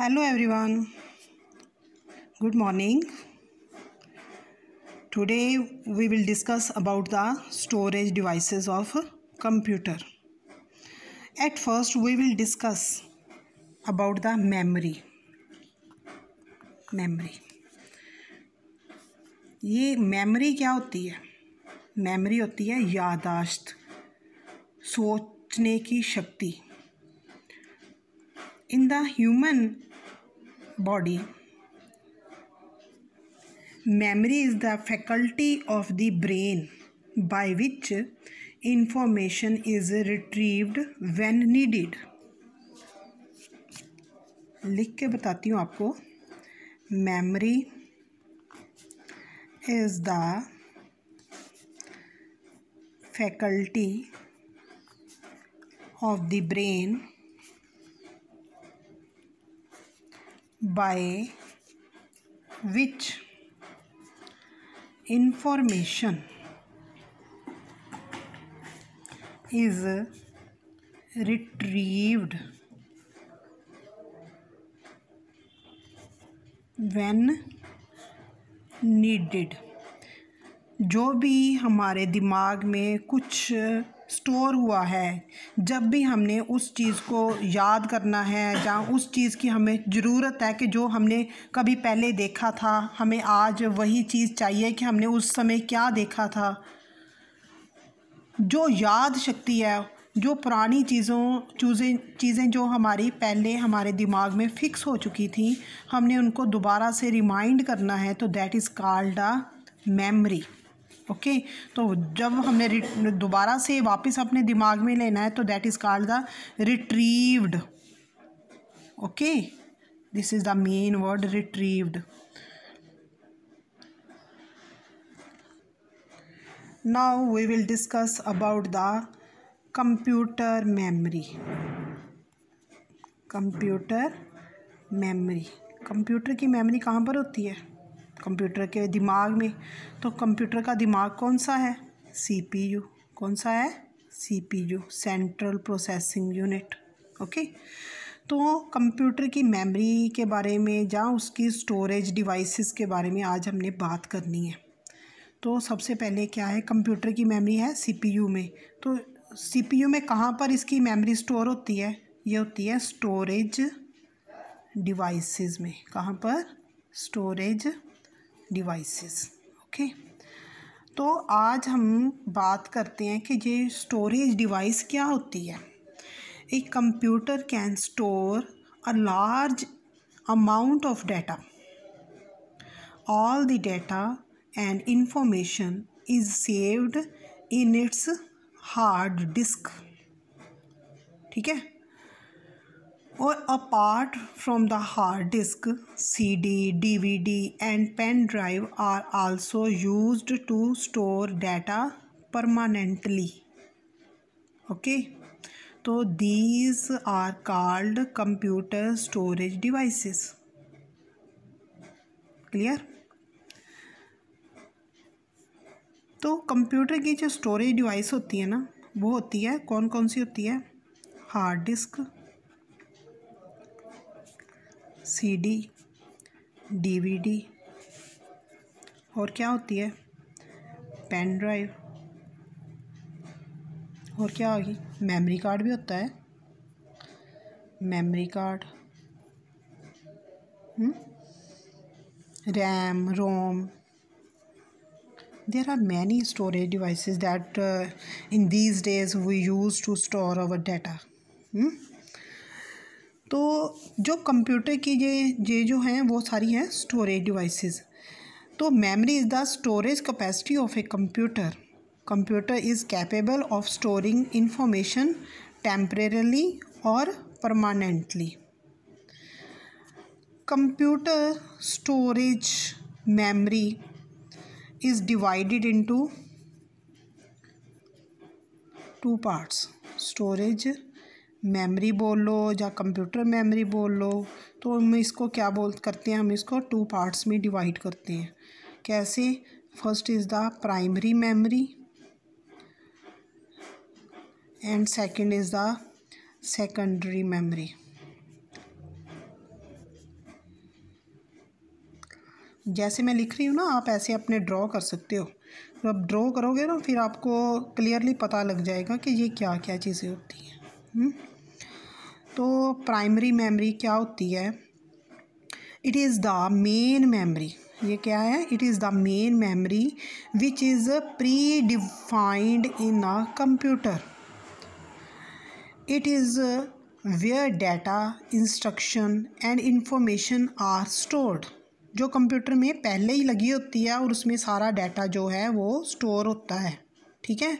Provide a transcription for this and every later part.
Hello everyone good morning today we will discuss about the storage devices of computer at first we will discuss about the memory memory ये memory क्या होती है memory होती है यादाश्त सोचने की शक्ति in the human body. Memory is the faculty of the brain by which information is retrieved when needed. लिख के बताती हूँ आपको memory is the faculty of the brain by which information is retrieved when needed जो भी हमारे दिमाग में कुछ स्टोर हुआ है जब भी हमने उस चीज़ को याद करना है या उस चीज़ की हमें ज़रूरत है कि जो हमने कभी पहले देखा था हमें आज वही चीज़ चाहिए कि हमने उस समय क्या देखा था जो याद शक्ति है जो पुरानी चीज़ों चूज़ें चीज़ें जो हमारी पहले हमारे दिमाग में फ़िक्स हो चुकी थी हमने उनको दोबारा से रिमाइंड करना है तो that is called a memory okay तो जब हमने दोबारा से वापस अपने दिमाग में लेना है तो that is called the retrieved okay this is the main word retrieved now we will discuss about the computer memory computer memory computer की मेमोरी कहाँ पर होती है कंप्यूटर के दिमाग में तो कंप्यूटर का दिमाग कौन सा है सीपीयू कौन सा है CPU central processing unit okay तो कंप्यूटर की मेमोरी के बारे में या उसकी स्टोरेज डिवाइसेस के बारे में आज हमने बात करनी है तो सबसे पहले क्या है कंप्यूटर की मेमोरी है सीपीयू में तो सीपीयू में कहाँ पर इसकी मेमोरी स्टोर होती है ये होती है स्टोरेज डिवाइसेस में कहाँ पर स्टोरेज डिवाइसेस ओके तो आज हम बात करते हैं कि ये स्टोरेज डिवाइस क्या होती है a computer can store a large amount of data all the data and information is saved in its hard disk ठीक है और apart from the hard disk C D D V D and pen drive are also use to store data permanently okay तो these are called computer storage devices clear तो computer की जो storage device होती है ना वो होती है कौन कौन सी होती है हार्ड डिस्क सीडी डीवीडी और क्या होती है पेन ड्राइव और क्या होगी मेमोरी कार्ड भी होता है memory card RAM ROM there are many storage devices that uh, in these days we use to store our data hmm? तो जो कंप्यूटर की ये ये जो हैं वो सारी हैं स्टोरेज डिवाइसेस तो memory is the storage capacity of a computer computer is capable of storing information temporarily और permanently computer storage memory is divided into two parts storage memory बोल लो या कंप्यूटर मेमोरी बोल लो तो हम इसको क्या बोल करते हैं हम इसको टू पार्ट्स में डिवाइड करते हैं कैसे first is the primary memory and second is the secondary memory जैसे मैं लिख रही हूँ ना आप ऐसे अपने ड्रॉ कर सकते हो जब तो ड्रॉ करोगे ना फिर आपको क्लियरली पता लग जाएगा कि ये क्या क्या चीज़ें होती हैं हम्म। तो प्राइमरी मेमोरी क्या होती है it is the main memory ये क्या है it is the main memory which is pre defined in a computer it is where data instruction and information are stored जो कंप्यूटर में पहले ही लगी होती है और उसमें सारा डाटा जो है वो स्टोर होता है ठीक है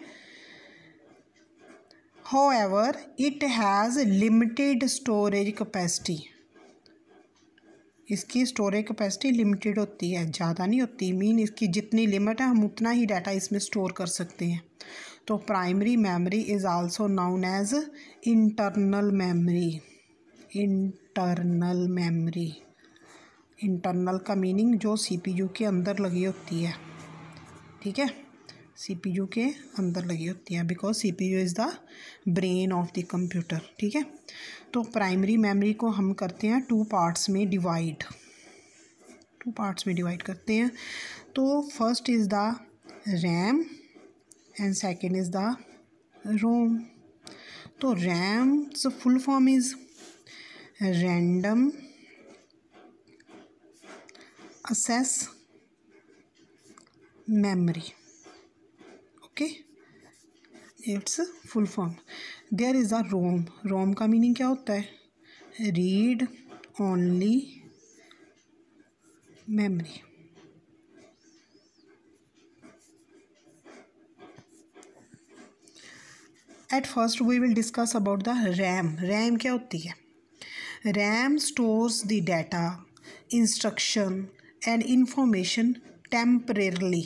however it has limited storage capacity इसकी स्टोरेज कैपेसिटी लिमिटेड होती है ज़्यादा नहीं होती मीन इसकी जितनी लिमिट है हम उतना ही डाटा इसमें स्टोर कर सकते हैं तो primary memory is also known as internal memory internal memory internal का मीनिंग जो सीपीयू के अंदर लगी होती है ठीक है सी के अंदर लगी होती हैं because you is the brain of the computer ठीक है तो प्राइमरी मेमोरी को हम करते हैं टू पार्ट्स में डिवाइड टू पार्ट्स में डिवाइड करते हैं तो first is the RAM and second is the ROM तो RAM full form is random access memory okay it's full form there is a ROM ROM का meaning क्या होता है read only memory at first we will discuss about the RAM RAM क्या होती है RAM stores the data instruction and information temporarily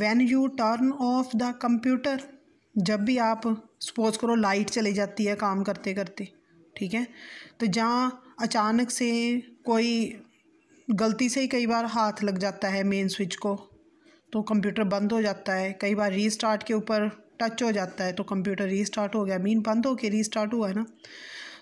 when you turn off the computer जब भी आप सपोज करो लाइट चली जाती है काम करते करते ठीक है तो जहाँ अचानक से कोई गलती से ही कई बार हाथ लग जाता है मेन स्विच को तो कंप्यूटर बंद हो जाता है कई बार रीस्टार्ट के ऊपर टच हो जाता है तो कंप्यूटर रीस्टार्ट हो गया मीन बंद हो के रीस्टार्ट हुआ है ना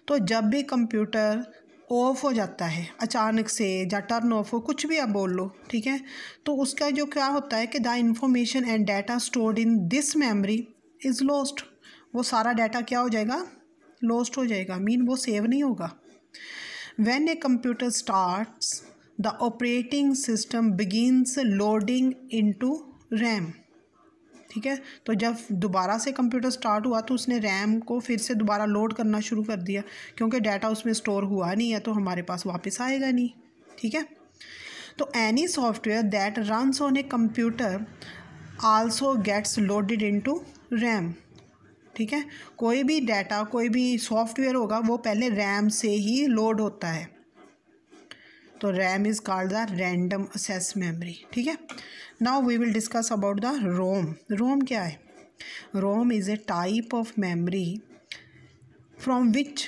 तो जब भी कंप्यूटर ऑफ हो जाता है अचानक से या टर्न ऑफ हो कुछ भी आप बोल लो ठीक है तो उसका जो क्या होता है कि the information and data stored in this memory is lost वो सारा डाटा क्या हो जाएगा लॉस्ट हो जाएगा मीन वो सेव नहीं होगा when a computer start the operating system begins loading into RAM ठीक है तो जब दोबारा से कंप्यूटर स्टार्ट हुआ तो उसने रैम को फिर से दोबारा लोड करना शुरू कर दिया क्योंकि डाटा उसमें स्टोर हुआ नहीं है तो हमारे पास वापस आएगा नहीं ठीक है तो any software that runs on a computer also gets loaded to RAM ठीक है कोई भी डाटा कोई भी सॉफ्टवेयर होगा वो पहले रैम से ही लोड होता है तो RAM is called the random access memory ठीक है now we will discuss about the ROM ROM क्या है ROM is a type of memory from which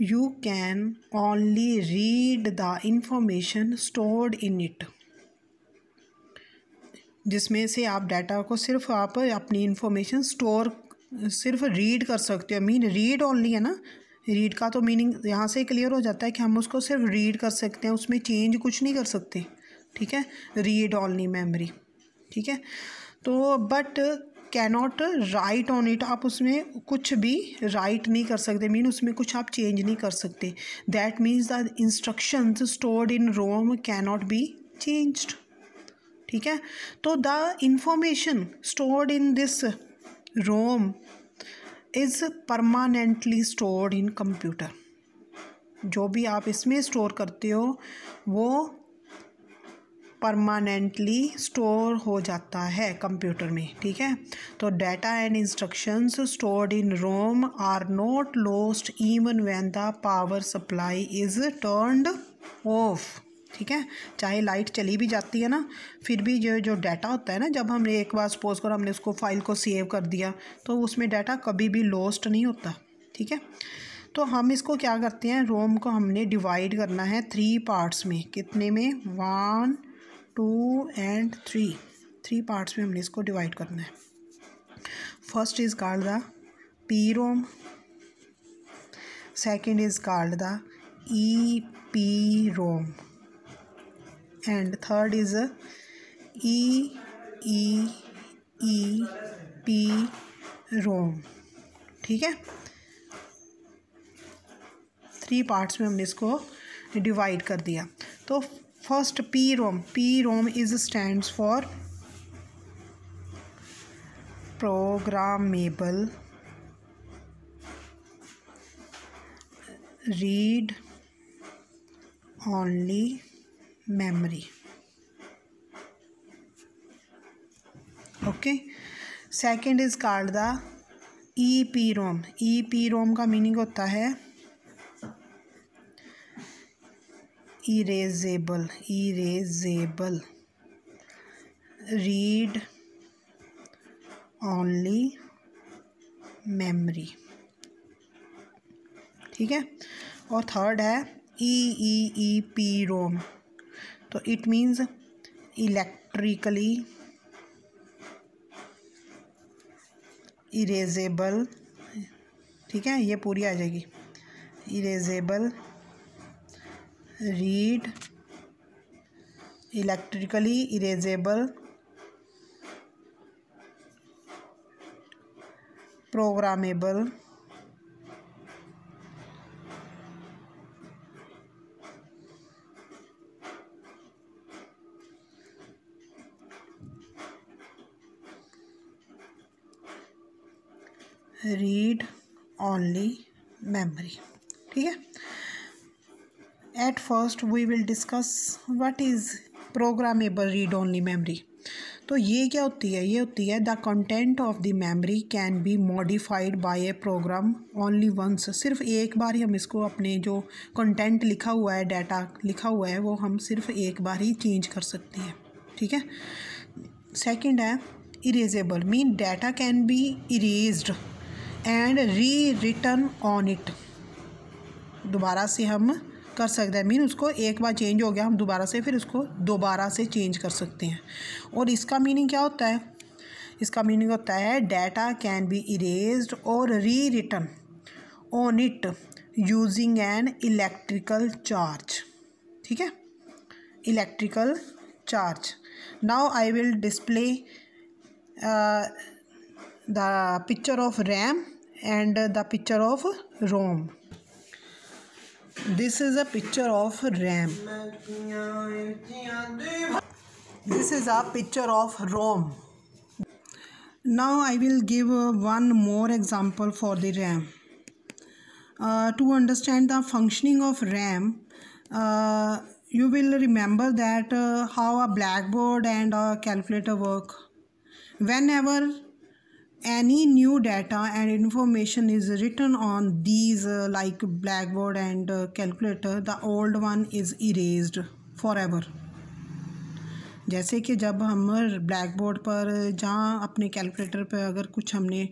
you can only read the information stored in it जिसमें से आप data को सिर्फ आप अपनी इन्फॉर्मेशन स्टोर सिर्फ रीड कर सकते हो मीन रीड ओनली है ना रीड का तो मीनिंग यहाँ से क्लियर हो जाता है कि हम उसको सिर्फ रीड कर सकते हैं उसमें चेंज कुछ नहीं कर सकते ठीक है रीड ऑनली मेमोरी ठीक है तो but cannot write on it आप उसमें कुछ भी राइट नहीं कर सकते मीन उसमें कुछ आप चेंज नहीं कर सकते that means the instructions stored in ROM cannot be changed ठीक है तो the information stored in this ROM is permanently stored in computer जो भी आप इसमें स्टोर करते हो वो परमानेंटली स्टोर हो जाता है कंप्यूटर में ठीक है तो data and instructions stored in ROM are not lost even when the power supply is turned off ठीक है चाहे लाइट चली भी जाती है ना फिर भी जो जो डाटा होता है ना जब हमने एक बार सपोज करो हमने उसको फाइल को सेव कर दिया तो उसमें डाटा कभी भी लॉस्ट नहीं होता ठीक है तो हम इसको क्या करते हैं रोम को हमने डिवाइड करना है थ्री पार्ट्स में कितने में one two and three three parts में हमने इसको डिवाइड करना है first is called the P ROM is called the E P ROM and third is E E E P ROM ठीक है थ्री पार्ट्स में हमने इसको डिवाइड कर दिया तो first P ROM P ROM is stands for programmable read only okay is called the E P ROM E P ROM का meaning होता है erasable erasable read only memory ठीक है और थर्ड है ई ई ई पी रोम तो it means electrically erasable ठीक है ये पूरी आ जाएगी erasable read electrically erasable programmable only memory ठीक है at first we will discuss what is programmable read only memory तो ये क्या होती है ये होती है the content of the memory can be modified by a program only once सिर्फ एक बार ही हम इसको अपने जो कंटेंट लिखा हुआ है डाटा लिखा हुआ है वो हम सिर्फ एक बार ही चेंज कर सकते हैं ठीक है सेकंड है erasable mean data can be erased and rewritten on it दोबारा से हम कर सकते हैं मीन उसको एक बार चेंज हो गया हम दोबारा से फिर उसको दोबारा से चेंज कर सकते हैं और इसका मीनिंग क्या होता है इसका मीनिंग होता है डाटा कैन बी इरेज और rewritten on it using an electrical charge ठीक है electrical charge now I will display the picture of RAM and the picture of Rome. This is a picture of Ram. This is a picture of Rome. Now I will give one more example for the RAM. Uh, to understand the functioning of RAM, uh, you will remember that uh, how a blackboard and a calculator work. Whenever any new data and information is written on these uh, like blackboard and uh, calculator the old one is erased forever जैसे कि जब हम blackboard पर जहाँ अपने calculator पर अगर कुछ हमने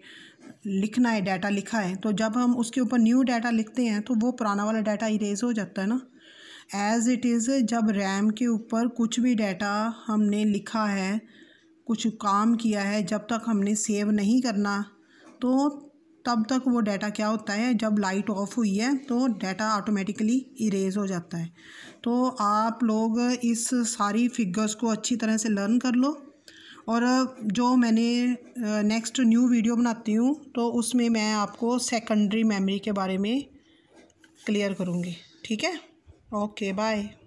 लिखना है डाटा लिखा है तो जब हम उसके ऊपर न्यू डाटा लिखते हैं तो वो पुराना वाला डाटा इरेज हो जाता है ना एज़ इट इज़ जब रैम के ऊपर कुछ भी डाटा हमने लिखा है कुछ काम किया है जब तक हमने सेव नहीं करना तो तब तक वो डाटा क्या होता है जब लाइट ऑफ हुई है तो डाटा ऑटोमेटिकली इरेज हो जाता है तो आप लोग इस सारी फिगर्स को अच्छी तरह से लर्न कर लो और जो मैंने नेक्स्ट न्यू वीडियो बनाती हूँ तो उसमें मैं आपको सेकेंडरी मेमोरी के बारे में क्लियर करूँगी ठीक है ओके बाय